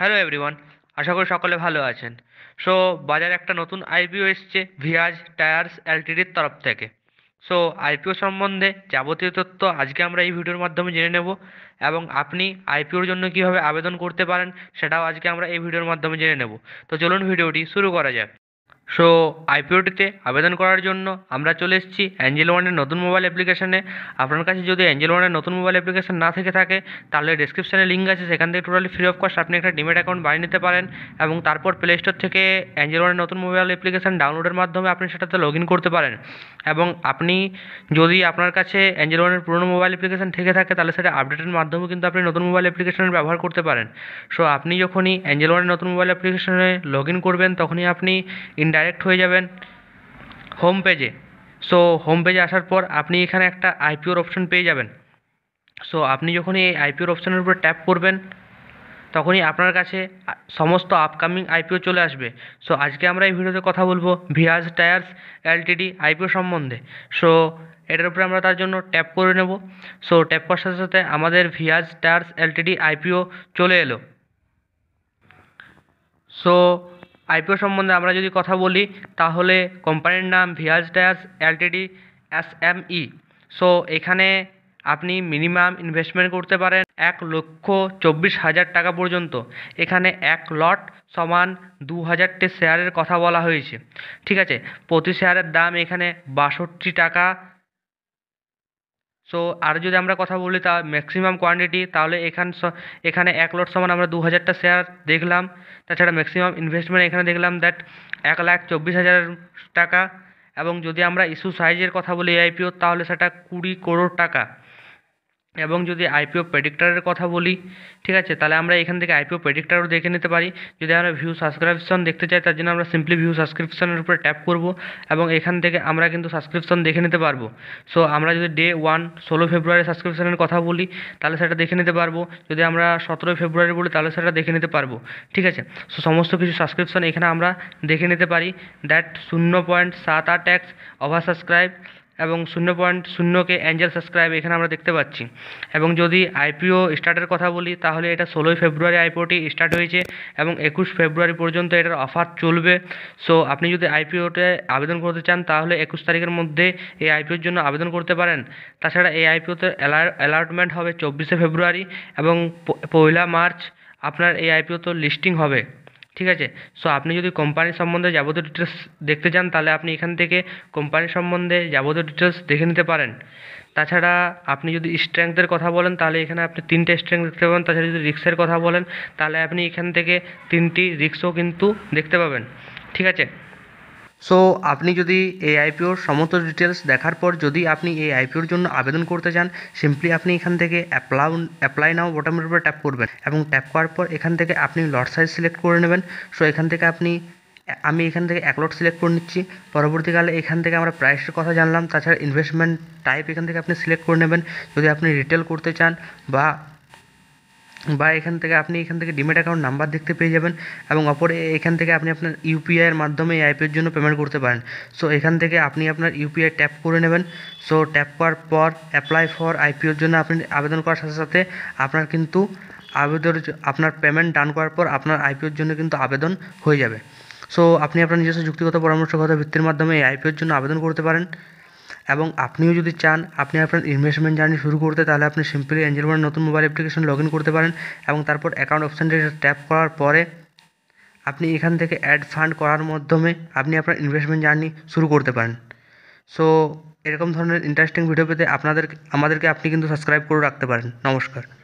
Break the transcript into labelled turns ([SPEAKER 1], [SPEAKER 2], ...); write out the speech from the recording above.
[SPEAKER 1] hello everyone আশা করি সকলে ভালো আছেন সো বাজারে একটা নতুন আইপিও এসছে ভিয়াজ টায়ার্স এলটিডির তরফ থেকে সো আইপিও সম্বন্ধে যাবতীয় তথ্য আজকে আমরা এই ভিডিওর মাধ্যমে জেনে নেব এবং আপনি আইপিওর জন্য কিভাবে আবেদন করতে পারেন সেটাও আজকে আমরা এই ভিডিওর মাধ্যমে জেনে নেব তো চলুন ভিডিওটি শুরু করা যাক সো আইপিওটিতে আবেদন করার জন্য আমরা চলে এসেছি অ্যাঞ্জেল ওয়ানের নতুন মোবাইল অ্যাপ্লিকেশানে আপনার কাছে যদি অ্যাঞ্জেল ওয়ানের নতুন মোবাইল অ্যাপ্লিকেশান না থেকে থাকে তাহলে ডিসক্রিপশানে লিঙ্ক আছে সেখান থেকে টোটালি ফ্রি অফ কস্ট আপনি একটা ডিমেট অ্যাকাউন্ট বানিয়ে নিতে পারেন এবং তারপর প্লে স্টোর থেকে অ্যাঞ্জেল ওয়ানের নতুন মোবাইল অ্যাপ্লিকেশান ডাউনলোডের মাধ্যমে আপনি সেটাতে লগ ইন করতে পারেন এবং আপনি যদি আপনার কাছে অ্যাঞ্জেল ওয়ানের পুরনো মোবাইল অ্যাপ্লিকেশান থেকে থাকে তাহলে সেটা আপডেটের মাধ্যমে কিন্তু আপনি নতুন মোবাইল অ্যাপ্লিকেশানের ব্যবহার করতে পারেন সো আপনি যখনই অ্যাঞ্জেল ওয়ানের নতুন মোবাইল অ্যাপ্লিকেশানে লগ ইন করবেন তখনই আপনি ইন্ডা ডাইরেক্ট হয়ে যাবেন হোম পেজে সো হোম পেজে আসার পর আপনি এখানে একটা আইপিওর অপশন পেয়ে যাবেন সো আপনি যখন এই আইপিওর অপশনের উপর ট্যাপ করবেন তখনই আপনার কাছে সমস্ত আপকামিং আইপিও চলে আসবে সো আজকে আমরা এই ভিডিওতে কথা বলবো ভিয়াজ টায়ার্স এলটিডি আইপিও সম্বন্ধে সো এটার উপরে আমরা তার জন্য ট্যাপ করে নেব সো ট্যাপ করার সাথে সাথে আমাদের ভিয়াজ টায়ার্স এলটিডি আইপিও চলে এলো সো আইপিও সম্বন্ধে আমরা যদি কথা বলি তাহলে কোম্পানির নাম Viaz Tyres LTD M E so এখানে আপনি মিনিমাম ইনভেস্টমেন্ট করতে পারেন এক লক্ষ চব্বিশ হাজার টাকা পর্যন্ত এখানে এক লট সমান দু হাজারটি শেয়ারের কথা বলা হয়েছে ঠিক আছে প্রতি শেয়ারের দাম এখানে বাষট্টি টাকা সো আর যদি আমরা কথা বলি তা ম্যাক্সিমাম কোয়ান্টিটি তাহলে এখান এখানে এক লট সমান আমরা দু হাজারটা শেয়ার দেখলাম তাছাড়া ম্যাক্সিমাম ইনভেস্টমেন্ট এখানে দেখলাম দ্যাট এক লাখ চব্বিশ হাজার টাকা এবং যদি আমরা ইস্যু সাইজের কথা বলি এআইপিও তাহলে সেটা কুড়ি করোড় টাকা এবং যদি আইপিও প্রেডিক্টারের কথা বলি ঠিক আছে তাহলে আমরা এখান থেকে আইপিও প্রেডিক্টারও দেখে নিতে পারি যদি আমরা ভিউ সাবস্ক্রিপশন দেখতে চাই তার জন্য আমরা সিম্পলি ভিউ সাবস্ক্রিপশনের উপরে ট্যাপ করব এবং এখান থেকে আমরা কিন্তু সাবস্ক্রিপশন দেখে নিতে পারবো সো আমরা যদি ডে ওয়ান ষোলো ফেব্রুয়ারি সাবস্ক্রিপশনের কথা বলি তাহলে সেটা দেখে নিতে পারবো যদি আমরা সতেরোই ফেব্রুয়ারি বলি তাহলে সেটা দেখে নিতে পারবো ঠিক আছে সো সমস্ত কিছু সাবস্ক্রিপশন এখানে আমরা দেখে নিতে পারি দ্যাট শূন্য পয়েন্ট সাত আট ট্যাক্স ওভার সাবস্ক্রাইব এবং শূন্য পয়েন্ট শূন্যকে অ্যাঞ্জেল সাবস্ক্রাইব এখানে আমরা দেখতে পাচ্ছি এবং যদি আইপিও স্টার্টের কথা বলি তাহলে এটা ষোলোই ফেব্রুয়ারি আইপিওটি স্টার্ট হয়েছে এবং একুশ ফেব্রুয়ারি পর্যন্ত এটার অফার চলবে সো আপনি যদি আইপিওতে আবেদন করতে চান তাহলে একুশ তারিখের মধ্যে এই আইপিওর জন্য আবেদন করতে পারেন তাছাড়া এই আইপিওতে অ্যালার্টমেন্ট হবে চব্বিশে ফেব্রুয়ারি এবং পয়লা মার্চ আপনার এই আইপিও তো লিস্টিং হবে ঠিক আছে সো আপনি যদি কোম্পানি সম্বন্ধে যাবতীয় ডিটেলস দেখতে চান তাহলে আপনি এখান থেকে কোম্পানি সম্বন্ধে যাবতীয় ডিটেলস দেখে নিতে পারেন তাছাড়া আপনি যদি স্ট্রেংথের কথা বলেন তাহলে এখানে আপনি তিনটে স্ট্রেংথ দেখতে পাবেন তাছাড়া যদি রিক্সের কথা বলেন তাহলে আপনি এখান থেকে তিনটি রিক্সও কিন্তু দেখতে পাবেন ঠিক আছে সো আপনি যদি এই আইপিওর সমস্ত ডিটেলস দেখার পর যদি আপনি এই আইপিওর জন্য আবেদন করতে চান সিম্পলি আপনি এখান থেকে অ্যাপ্লাউ অ্যাপ্লাই নাও বটমের উপরে ট্যাপ করবেন এবং ট্যাপ করার পর এখান থেকে আপনি লট সাইজ সিলেক্ট করে নেবেন সো এখান থেকে আপনি আমি এখান থেকে এক লট সিলেক্ট করে নিচ্ছি পরবর্তীকালে এখান থেকে আমরা প্রাইসের কথা জানলাম তাছাড়া ইনভেস্টমেন্ট টাইপ এখান থেকে আপনি সিলেক্ট করে নেবেন যদি আপনি রিটেল করতে চান বা বা এখান থেকে আপনি এখান থেকে ডিমেট অ্যাকাউন্ট নাম্বার দেখতে পেয়ে যাবেন এবং অপরে এখান থেকে আপনি আপনার ইউপিআইয়ের মাধ্যমে এই আইপিওর জন্য পেমেন্ট করতে পারেন সো এখান থেকে আপনি আপনার ইউপিআই ট্যাপ করে নেবেন সো ট্যাপ করার পর অ্যাপ্লাই ফর আইপিওর জন্য আপনি আবেদন করার সাথে সাথে আপনার কিন্তু আবেদন আপনার পেমেন্ট ডান করার পর আপনার আইপিওর জন্য কিন্তু আবেদন হয়ে যাবে সো আপনি আপনার নিজস্ব যুক্তিগত পরামর্শগত ভিত্তির মাধ্যমে এই আইপিওর জন্য আবেদন করতে পারেন এবং আপনিও যদি চান আপনি আপনার ইনভেস্টমেন্ট জার্নি শুরু করতে তাহলে আপনি সিম্পলি এঞ্জেল ওয়ান নতুন মোবাইল অ্যাপ্লিকেশন লগ ইন করতে পারেন এবং তারপর অ্যাকাউন্ট অপশানটি ট্যাপ করার পরে আপনি এখান থেকে অ্যাড ফান্ড করার মাধ্যমে আপনি আপনার ইনভেস্টমেন্ট জার্নি শুরু করতে পারেন সো এরকম ধরনের ইন্টারেস্টিং ভিডিও পেতে আপনাদের আমাদেরকে আপনি কিন্তু সাবস্ক্রাইব করে রাখতে পারেন নমস্কার